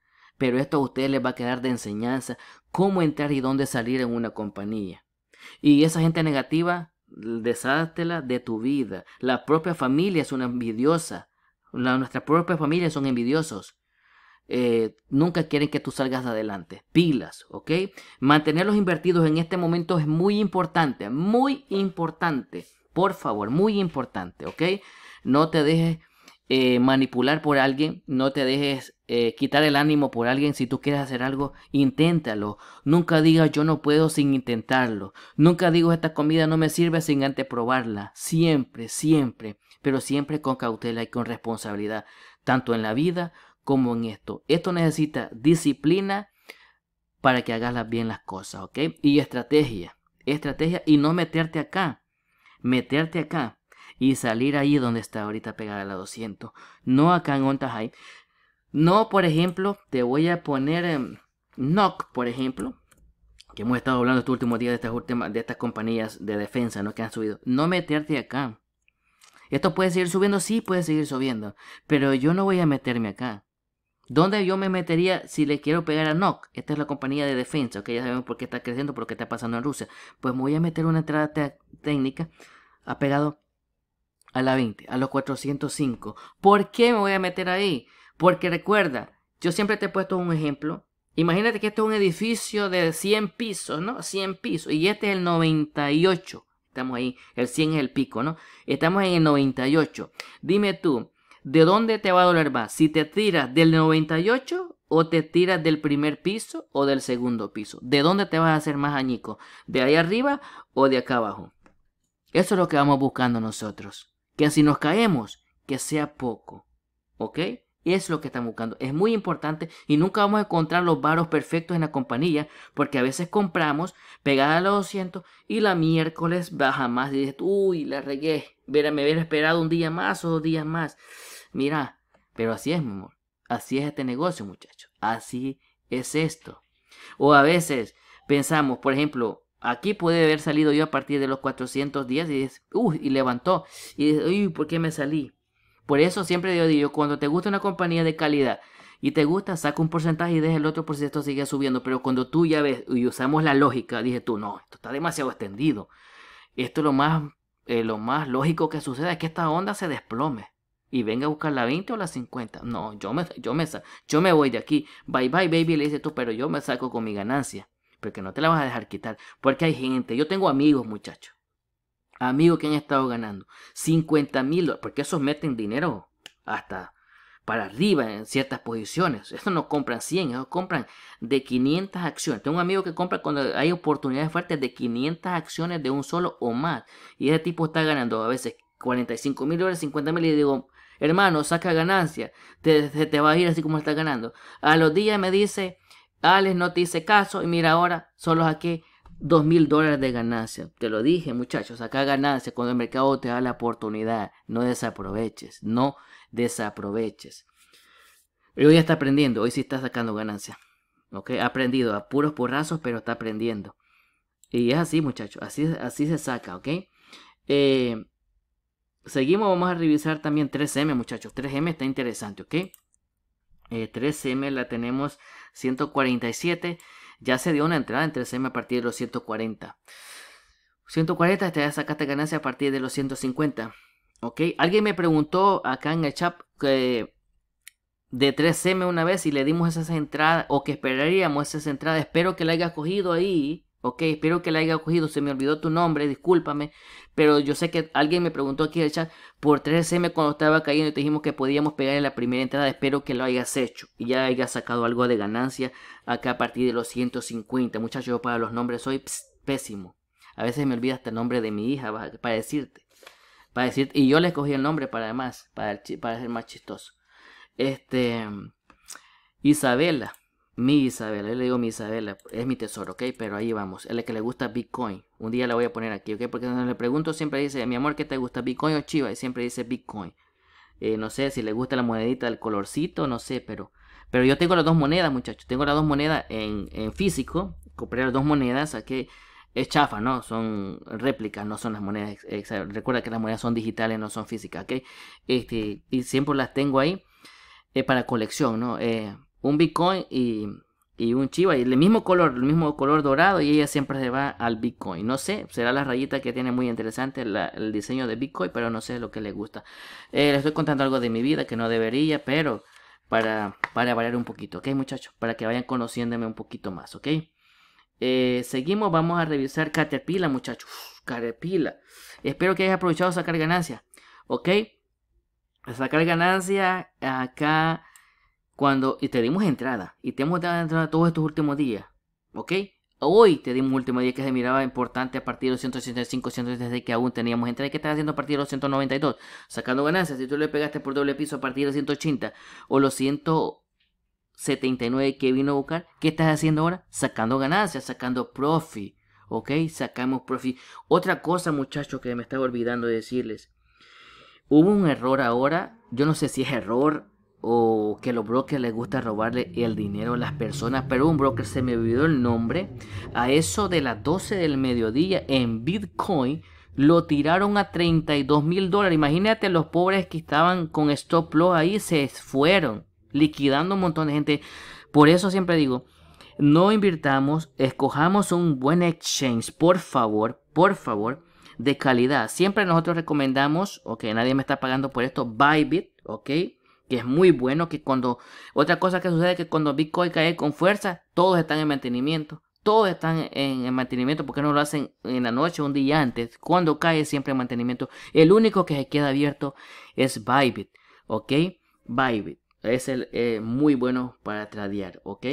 pero esto a ustedes les va a quedar de enseñanza cómo entrar y dónde salir en una compañía. Y esa gente negativa, desháztela de tu vida. La propia familia es una envidiosa. La, nuestra propia familia son envidiosos. Eh, nunca quieren que tú salgas adelante. Pilas, ¿ok? Mantenerlos invertidos en este momento es muy importante, muy importante. Por favor, muy importante, ¿ok? No te dejes eh, manipular por alguien, no te dejes eh, quitar el ánimo por alguien. Si tú quieres hacer algo, inténtalo. Nunca digas yo no puedo sin intentarlo. Nunca digo esta comida no me sirve sin antes probarla. Siempre, siempre, pero siempre con cautela y con responsabilidad, tanto en la vida como en esto. Esto necesita disciplina para que hagas bien las cosas, ¿ok? Y estrategia, estrategia y no meterte acá, meterte acá y salir ahí donde está ahorita pegada la 200. No acá en Onta No, por ejemplo, te voy a poner en por ejemplo. Que hemos estado hablando estos últimos días de estas, últimas, de estas compañías de defensa ¿no? que han subido. No meterte acá. ¿Esto puede seguir subiendo? Sí, puede seguir subiendo. Pero yo no voy a meterme acá. ¿Dónde yo me metería si le quiero pegar a NOC? Esta es la compañía de defensa, Que ya sabemos por qué está creciendo, por qué está pasando en Rusia. Pues me voy a meter una entrada técnica pegado a la 20, a los 405. ¿Por qué me voy a meter ahí? Porque recuerda, yo siempre te he puesto un ejemplo. Imagínate que este es un edificio de 100 pisos, ¿no? 100 pisos. Y este es el 98. Estamos ahí. El 100 es el pico, ¿no? Estamos en el 98. Dime tú, ¿de dónde te va a doler más? Si te tiras del 98 o te tiras del primer piso o del segundo piso. ¿De dónde te vas a hacer más añico? ¿De ahí arriba o de acá abajo? Eso es lo que vamos buscando nosotros. Que así nos caemos, que sea poco. ¿Ok? Es lo que están buscando. Es muy importante y nunca vamos a encontrar los varos perfectos en la compañía porque a veces compramos pegada a los 200 y la miércoles baja más y dices, uy, la regué. Me hubiera esperado un día más o dos días más. Mira, pero así es, mi amor. Así es este negocio, muchachos. Así es esto. O a veces pensamos, por ejemplo, Aquí puede haber salido yo a partir de los 410 y, y levantó. Y dice, uy, ¿por qué me salí? Por eso siempre yo digo, cuando te gusta una compañía de calidad y te gusta, saca un porcentaje y deja el otro por si esto sigue subiendo. Pero cuando tú ya ves y usamos la lógica, dije tú, no, esto está demasiado extendido. Esto es lo más, eh, lo más lógico que suceda, es que esta onda se desplome. Y venga a buscar la 20 o la 50. No, yo me, yo me, yo me voy de aquí. Bye bye, baby, le dice tú, pero yo me saco con mi ganancia pero que no te la vas a dejar quitar. Porque hay gente, yo tengo amigos, muchachos, amigos que han estado ganando 50 mil dólares, porque esos meten dinero hasta para arriba en ciertas posiciones. Estos no compran 100, ellos compran de 500 acciones. Tengo un amigo que compra cuando hay oportunidades fuertes de 500 acciones de un solo o más. Y ese tipo está ganando a veces 45 mil dólares, 50 mil. Y digo, hermano, saca ganancia. Te, te, te va a ir así como está ganando. A los días me dice, Alex no te hice caso y mira ahora solo saqué dos mil dólares de ganancia. Te lo dije, muchachos, acá ganancia cuando el mercado te da la oportunidad. No desaproveches, no desaproveches. Y hoy está aprendiendo, hoy sí está sacando ganancia. ¿Ok? Ha aprendido a puros porrazos, pero está aprendiendo. Y es así, muchachos, así, así se saca, ¿ok? Eh, seguimos, vamos a revisar también 3M, muchachos. 3M está interesante, ¿ok? 3M eh, la tenemos 147. Ya se dio una entrada en 3M a partir de los 140. 140 te ya sacaste ganancia a partir de los 150. ¿Ok? Alguien me preguntó acá en el chat que de 3M una vez y le dimos esas entradas o que esperaríamos esas entradas. Espero que la hayas cogido ahí Ok, espero que la haya cogido. Se me olvidó tu nombre, discúlpame. Pero yo sé que alguien me preguntó aquí en el chat por 3SM cuando estaba cayendo y te dijimos que podíamos pegar en la primera entrada. Espero que lo hayas hecho y ya hayas sacado algo de ganancia acá a partir de los 150. Muchachos, yo para los nombres soy pésimo. A veces me olvida hasta el nombre de mi hija para decirte. Para Y yo le escogí el nombre para más para, para ser más chistoso. Este. Isabela mi Isabela, yo le digo mi Isabela, es mi tesoro, ¿ok? Pero ahí vamos, es que le gusta Bitcoin. Un día la voy a poner aquí, ¿ok? Porque cuando le pregunto siempre dice, mi amor, ¿qué te gusta, Bitcoin o Chiva? Y siempre dice Bitcoin. Eh, no sé si le gusta la monedita, del colorcito, no sé, pero... Pero yo tengo las dos monedas, muchachos. Tengo las dos monedas en, físico. Compré las dos monedas, aquí es chafa, ¿no? Son réplicas, no son las monedas. Recuerda que las monedas son digitales, no son físicas, ¿ok? Este, y siempre las tengo ahí eh, para colección, ¿no? Eh, un Bitcoin y, un Chiva, y el mismo color, el mismo color dorado, y ella siempre se va al Bitcoin. No sé, será la rayita que tiene muy interesante el diseño de Bitcoin, pero no sé lo que le gusta. les eh, le estoy contando algo de mi vida que no debería, pero para, para variar un poquito, ¿ok muchachos? Para que vayan conociéndome un poquito más, ¿ok? Eh, seguimos, vamos a revisar Caterpillar, muchachos. Caterpillar. Espero que hayas aprovechado sacar ganancia, ¿ok? Sacar ganancia acá cuando y te dimos entrada y te hemos dado entrada todos estos últimos días, ¿ok? Hoy te dimos un último día que se miraba importante a partir de los 165, 186, que aún teníamos entrada. ¿Qué estás haciendo a partir de los 192? Sacando ganancias. Si tú le pegaste por doble piso a partir de los 180 o los 179 que vino a buscar, ¿qué estás haciendo ahora? Sacando ganancias, sacando profit. ¿Ok? Sacamos profit. Otra cosa, muchachos, que me estaba olvidando de decirles. Hubo un error ahora. Yo no sé si es error o que los brokers les gusta robarle el dinero a las personas, pero un broker se me olvidó el nombre, a eso de las 12 del mediodía en Bitcoin lo tiraron a 32 mil dólares. Imagínate los pobres que estaban con stop loss ahí, se fueron liquidando un montón de gente. Por eso siempre digo, no invirtamos, escojamos un buen exchange, por favor, por favor, de calidad. Siempre nosotros recomendamos, ok, nadie me está pagando por esto, Bit, ok que es muy bueno, que cuando, otra cosa que sucede es que cuando Bitcoin cae con fuerza, todos están en mantenimiento, todos están en, mantenimiento, porque no lo hacen en la noche, un día antes, cuando cae siempre en mantenimiento, el único que se queda abierto es Bybit, ok, Bybit, es el, eh, muy bueno para tradear, ok,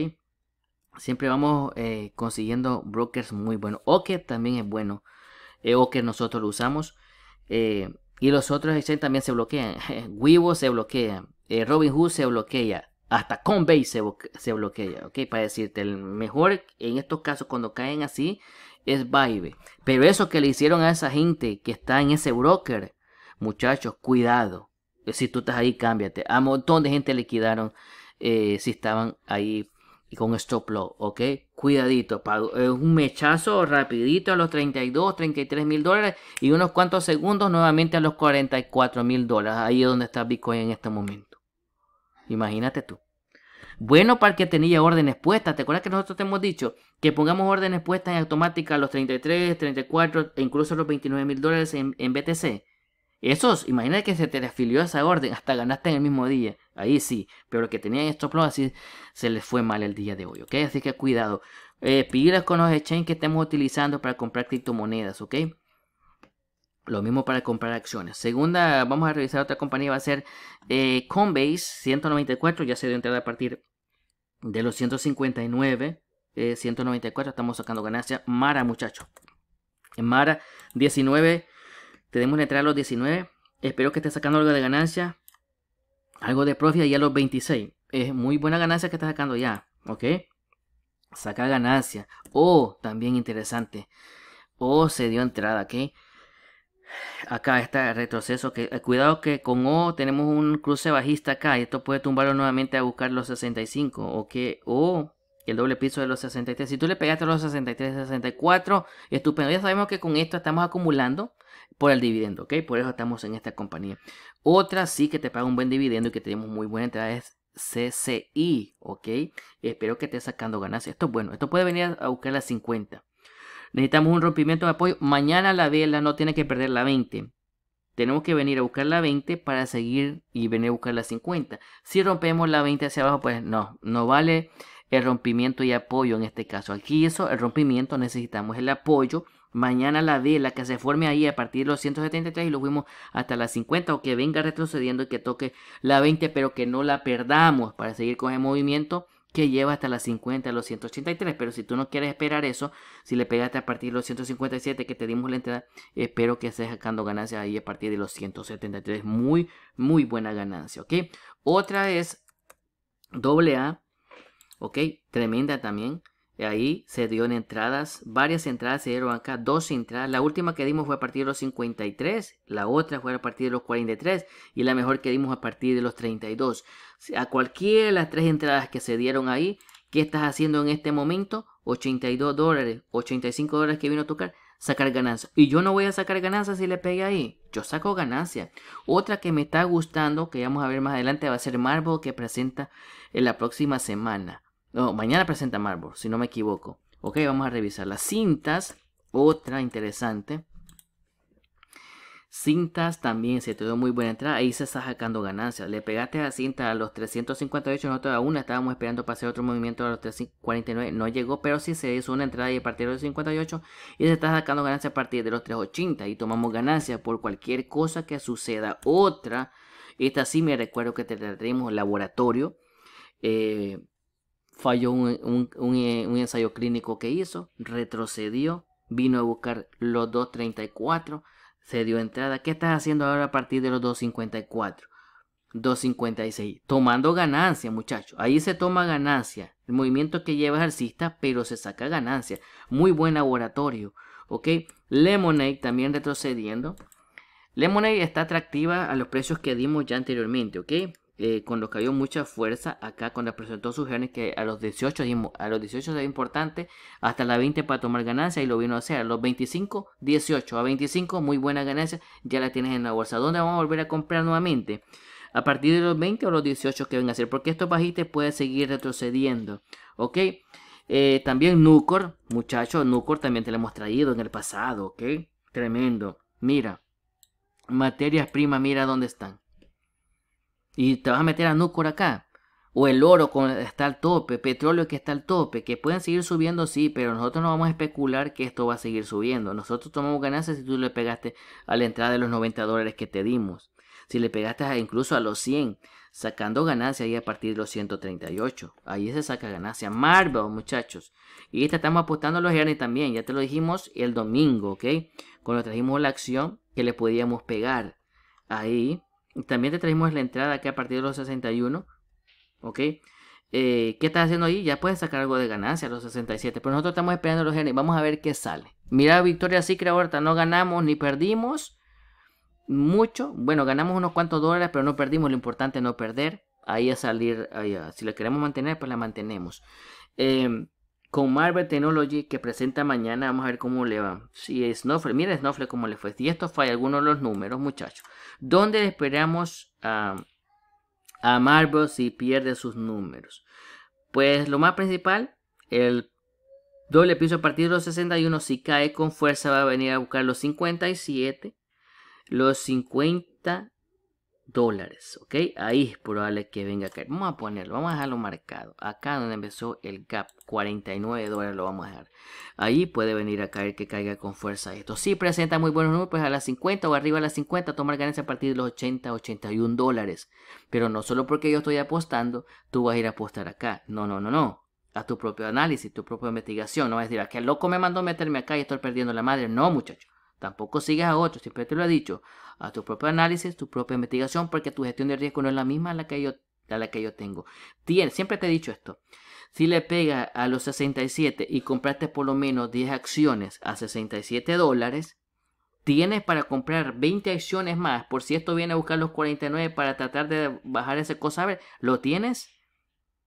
siempre vamos eh, consiguiendo brokers muy buenos, Ok, también es bueno, eh, o que nosotros lo usamos, y los otros también se bloquean, Weibo se bloquea, eh, Robin Hood se bloquea, hasta Coinbase se, se, bloquea, ¿ok? Para decirte, el mejor en estos casos cuando caen así es Bybit. Pero eso que le hicieron a esa gente que está en ese broker, muchachos, cuidado. Eh, si tú estás ahí, cámbiate. A un montón de gente le quitaron eh, si estaban ahí con stop loss, ¿ok? Cuidadito, un mechazo rapidito a los 32, 33 mil dólares y unos cuantos segundos nuevamente a los 44 mil dólares. Ahí es donde está Bitcoin en este momento. Imagínate tú. Bueno para el que tenía órdenes puestas. ¿Te acuerdas que nosotros te hemos dicho que pongamos órdenes puestas en automática a los 33, 34 e incluso los 29 mil dólares en, BTC? Esos, imagínate que se te afilió esa orden, hasta ganaste en el mismo día. Ahí sí, pero los que tenían estos plots así se les fue mal el día de hoy, ¿ok? Así que cuidado. Eh, con los exchanges que estemos utilizando para comprar criptomonedas, ¿ok? Lo mismo para comprar acciones. Segunda, vamos a revisar otra compañía, va a ser eh, 194, ya se dio entrada a partir de los 159, 194, eh, estamos sacando ganancia. Mara, muchachos. En Mara, 19, tenemos la entrada a los 19. Espero que esté sacando algo de ganancia, algo de profit ya a los 26. Es muy buena ganancia que está sacando ya, ¿ok? Saca ganancia. Oh, también interesante. Oh, se dio entrada, ¿ok? acá está el retroceso. Que, eh, cuidado que con O tenemos un cruce bajista acá. Y esto puede tumbarlo nuevamente a buscar los 65. O que O el doble piso de los 63. Si tú le pegaste los 63, 64, estupendo. Ya sabemos que con esto estamos acumulando por el dividendo, ¿ok? Por eso estamos en esta compañía. Otra sí que te paga un buen dividendo y que tenemos muy buena entrada es CCI, ¿ok? Espero que esté sacando ganas Esto es bueno. Esto puede venir a buscar las 50. Necesitamos un rompimiento de apoyo. Mañana la vela no tiene que perder la 20. Tenemos que venir a buscar la 20 para seguir y venir a buscar la 50. Si rompemos la 20 hacia abajo, pues no, no vale el rompimiento y apoyo en este caso. Aquí eso, el rompimiento, necesitamos el apoyo. Mañana la vela que se forme ahí a partir de los 173 y lo fuimos hasta las 50 o que venga retrocediendo y que toque la 20 pero que no la perdamos para seguir con el movimiento que lleva hasta las 50 a los 183. Pero si tú no quieres esperar eso, si le pegaste a partir de los 157 que te dimos la entrada, espero que estés sacando ganancias ahí a partir de los 173. Muy, muy buena ganancia, ¿ok? Otra es doble a ¿ok? Tremenda también. Ahí se dieron entradas, varias entradas se dieron acá, dos entradas. La última que dimos fue a partir de los 53, la otra fue a partir de los 43 y la mejor que dimos a partir de los 32. A cualquiera de las tres entradas que se dieron ahí, ¿qué estás haciendo en este momento? 82 dólares, 85 dólares que vino a tocar, sacar ganancia Y yo no voy a sacar ganancias si le pegué ahí. Yo saco ganancia Otra que me está gustando, que vamos a ver más adelante, va a ser Marvel que presenta en la próxima semana. No, mañana presenta Marvel, si no me equivoco. Ok, vamos a revisar las cintas. Otra interesante. Cintas también se te dio muy buena entrada. Ahí se está sacando ganancias. Le pegaste a cinta a los 358, no da una. Estábamos esperando para hacer otro movimiento a los 349. No llegó, pero sí se hizo una entrada y a partir de los 58. Y se está sacando ganancias a partir de los 380. Y tomamos ganancias por cualquier cosa que suceda. Otra. Esta sí me recuerdo que te traemos laboratorio. Eh, falló eh, un, ensayo clínico que hizo, retrocedió, vino a buscar los 234, se dio entrada. ¿Qué estás haciendo ahora a partir de los 254? 256. Tomando ganancia, muchachos. Ahí se toma ganancia. El movimiento que lleva es alcista, pero se saca ganancia. Muy buen laboratorio. ¿Ok? Lemonade también retrocediendo. Lemonade está atractiva a los precios que dimos ya anteriormente. ¿Ok? eh, con que mucha fuerza acá cuando presentó su genes que a los 18 a los 18 es importante hasta la 20 para tomar ganancia y lo vino a hacer a los 25 18 a 25 muy buena ganancia ya la tienes en la bolsa ¿dónde vamos a volver a comprar nuevamente? a partir de los 20 o los 18 que ven a hacer porque estos bajitos puede seguir retrocediendo ok eh, también Nucor muchachos Nucor también te lo hemos traído en el pasado ok tremendo mira materias primas mira dónde están y te vas a meter a Nucor acá. O el oro con, está al tope, petróleo que está al tope, que pueden seguir subiendo, sí, pero nosotros no vamos a especular que esto va a seguir subiendo. Nosotros tomamos ganancias si tú le pegaste a la entrada de los 90 dólares que te dimos. Si le pegaste incluso a los 100, sacando ganancias ahí a partir de los 138. Ahí se saca ganancia. Marvel, muchachos. Y esta estamos apostando los Ernie también. Ya te lo dijimos el domingo, ¿ok? Cuando trajimos la acción que le podíamos pegar. Ahí también te trajimos la entrada que a partir de los 61. ¿Ok? Eh, ¿Qué estás haciendo ahí? Ya puedes sacar algo de ganancia a los 67. Pero nosotros estamos esperando los genes. Vamos a ver qué sale. Mira, Victoria que ahorita. No ganamos ni perdimos mucho. Bueno, ganamos unos cuantos dólares, pero no perdimos. Lo importante es no perder. Ahí a salir. si la queremos mantener, pues la mantenemos. Eh, con Marvel Technology que presenta mañana. Vamos a ver cómo le va. Si es Snowflake, mira Snowflake cómo le fue. Si esto falla alguno de los números, muchachos. ¿Dónde esperamos a, ah, a Marvel si pierde sus números? Pues lo más principal, el doble piso a partir de los 61, si cae con fuerza, va a venir a buscar los 57, los 50 dólares, ¿ok? Ahí es probable que venga a caer. Vamos a ponerlo, vamos a dejarlo marcado. Acá donde empezó el gap, 49 dólares lo vamos a dejar. Ahí puede venir a caer, que caiga con fuerza esto. Si sí presenta muy buenos números, pues a las 50 o arriba a las 50, tomar ganancia a partir de los 80, 81 dólares. Pero no solo porque yo estoy apostando, tú vas a ir a apostar acá. No, no, no, no. A tu propio análisis, tu propia investigación. No vas a decir, a ah, qué loco me mandó meterme acá y estoy perdiendo la madre. No, muchacho. Tampoco sigas a otros, siempre te lo he dicho. A tu propio análisis, tu propia investigación, porque tu gestión de riesgo no es la misma a la que yo, la que yo tengo. siempre te he dicho esto. Si le pegas a los 67 y compraste por lo menos 10 acciones a 67 dólares, tienes para comprar 20 acciones más. Por si esto viene a buscar los 49 para tratar de bajar ese cosa, ¿lo tienes?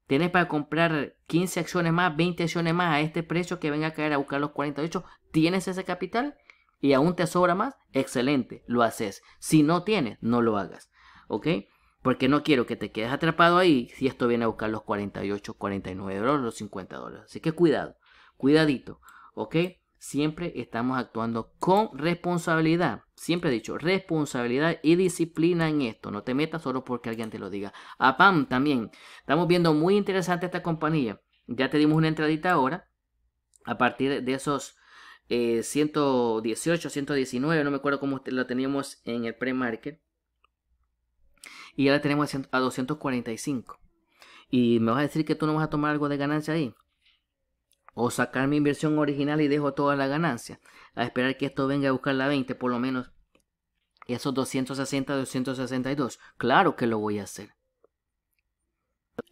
Tienes para comprar 15 acciones más, 20 acciones más a este precio que venga a caer a buscar los 48. ¿Tienes ese capital? y aún te sobra más, excelente, lo haces. Si no tienes, no lo hagas. ¿Ok? Porque no quiero que te quedes atrapado ahí si esto viene a buscar los 48, 49 dólares, los 50 dólares. Así que cuidado, cuidadito. ¿Ok? Siempre estamos actuando con responsabilidad. Siempre he dicho, responsabilidad y disciplina en esto. No te metas solo porque alguien te lo diga. A PAM también. Estamos viendo muy interesante esta compañía. Ya te dimos una entradita ahora. A partir de esos 118, eh, 119, no me acuerdo cómo la teníamos en el pre-market. Y ya la tenemos a 245. Y me vas a decir que tú no vas a tomar algo de ganancia ahí. O sacar mi inversión original y dejo toda la ganancia. A esperar que esto venga a buscar la 20, por lo menos. Esos 260, 262. Claro que lo voy a hacer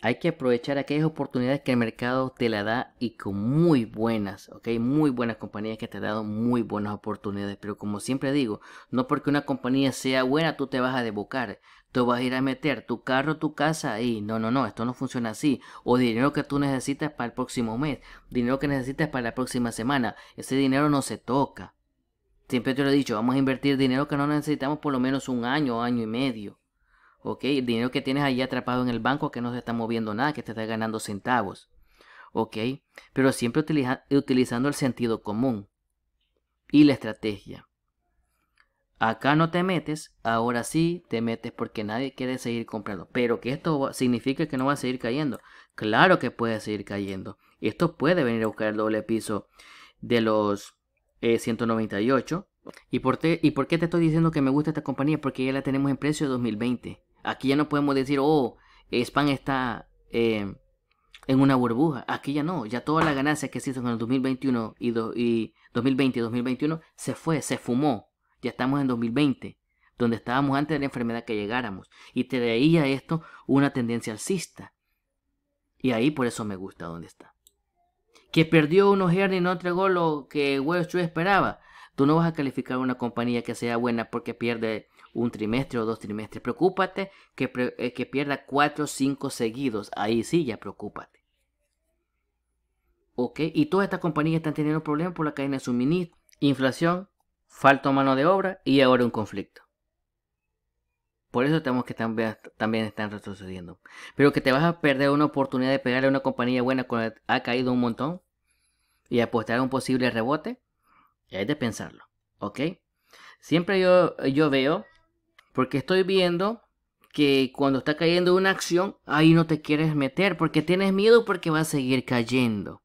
hay que aprovechar aquellas oportunidades que el mercado te la da y con muy buenas, ok, muy buenas compañías que te han dado muy buenas oportunidades. Pero como siempre digo, no porque una compañía sea buena tú te vas a devocar, tú vas a ir a meter tu carro, tu casa ahí. No, no, no, esto no funciona así. O dinero que tú necesitas para el próximo mes, dinero que necesitas para la próxima semana, ese dinero no se toca. Siempre te lo he dicho, vamos a invertir dinero que no necesitamos por lo menos un año, año y medio. El dinero que tienes ahí atrapado en el banco que no se está moviendo nada, que te está ganando centavos, ¿ok? Pero siempre utilizando el sentido común y la estrategia. Acá no te metes, ahora sí te metes porque nadie quiere seguir comprando. Pero que esto significa que no va a seguir cayendo. Claro que puede seguir cayendo. Esto puede venir a buscar el doble piso de los 198. Eh, ¿Y por, ¿Y por qué te estoy diciendo que me gusta esta compañía? Porque ya la tenemos en precio de 2020. Aquí ya no podemos decir, oh, spam está eh, en una burbuja. Aquí ya no, ya toda la ganancia que se hizo en el 2021 y, 2020 y 2021 se fue, se fumó. Ya estamos en 2020, donde estábamos antes de la enfermedad que llegáramos. Y te veía esto una tendencia alcista. Y ahí por eso me gusta donde está. Que perdió unos hernios y no entregó lo que Wall Street esperaba. Tú no vas a calificar una compañía que sea buena porque pierde un trimestre o dos trimestres. Preocúpate que, eh, que pierda cuatro o cinco seguidos. Ahí sí ya preocúpate. ¿Ok? Y todas estas compañías están teniendo problemas por la cadena de suministro, inflación, falta de mano de obra y ahora un conflicto. Por eso tenemos que también, también están retrocediendo. Pero que te vas a perder una oportunidad de pegarle a una compañía buena Cuando ha caído un montón y apostar a un posible rebote, hay de pensarlo. ¿Ok? Siempre yo, yo veo porque estoy viendo que cuando está cayendo una acción, ahí no te quieres meter porque tienes miedo porque va a seguir cayendo.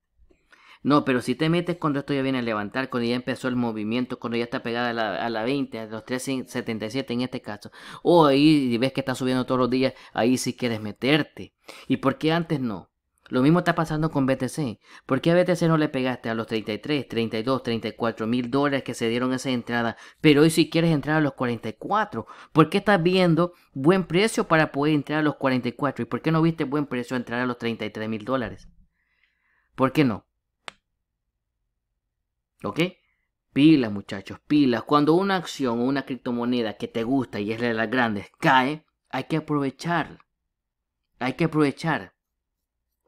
No, pero si te metes cuando esto ya viene a levantar, cuando ya empezó el movimiento, cuando ya está pegada a la, a 20, a los 377 en este caso, o ahí ves que está subiendo todos los días, ahí sí quieres meterte. ¿Y por qué antes no? Lo mismo está pasando con BTC. ¿Por qué a BTC no le pegaste a los 33, 32, 34 mil dólares que se dieron esa entrada? Pero hoy si quieres entrar a los 44, ¿por qué estás viendo buen precio para poder entrar a los 44? ¿Y por qué no viste buen precio entrar a los 33 mil dólares? ¿Por qué no? ¿Ok? Pila muchachos, pilas. Cuando una acción o una criptomoneda que te gusta y es de las grandes cae, hay que aprovechar. Hay que aprovechar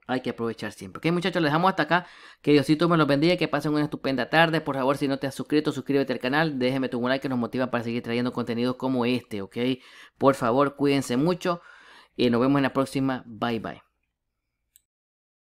hay que aprovechar siempre. Ok, muchachos, les dejamos hasta acá. Que Diosito me los bendiga, que pasen una estupenda tarde. Por favor, si no te has suscrito, suscríbete al canal. Déjeme tu like que nos motiva para seguir trayendo contenidos como este, ok. Por favor, cuídense mucho y nos vemos en la próxima. Bye bye.